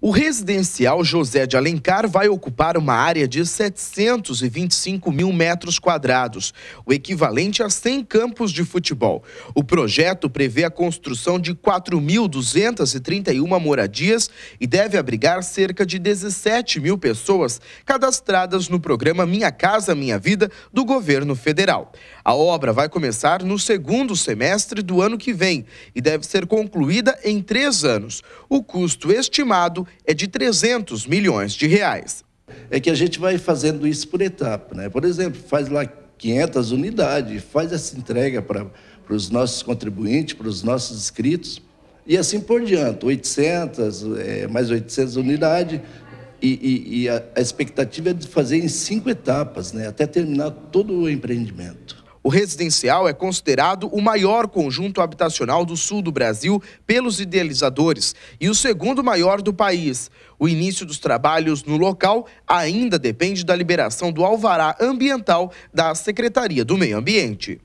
O residencial José de Alencar vai ocupar uma área de 725 mil metros quadrados, o equivalente a 100 campos de futebol. O projeto prevê a construção de 4.231 moradias e deve abrigar cerca de 17 mil pessoas cadastradas no programa Minha Casa Minha Vida do governo federal. A obra vai começar no segundo semestre do ano que vem e deve ser concluída em três anos. O custo estimado é de 300 milhões de reais. É que a gente vai fazendo isso por etapa, né? Por exemplo, faz lá 500 unidades, faz essa entrega para os nossos contribuintes, para os nossos inscritos, e assim por diante, 800, é, mais 800 unidades, e, e, e a, a expectativa é de fazer em cinco etapas, né? Até terminar todo o empreendimento. O residencial é considerado o maior conjunto habitacional do sul do Brasil pelos idealizadores e o segundo maior do país. O início dos trabalhos no local ainda depende da liberação do alvará ambiental da Secretaria do Meio Ambiente.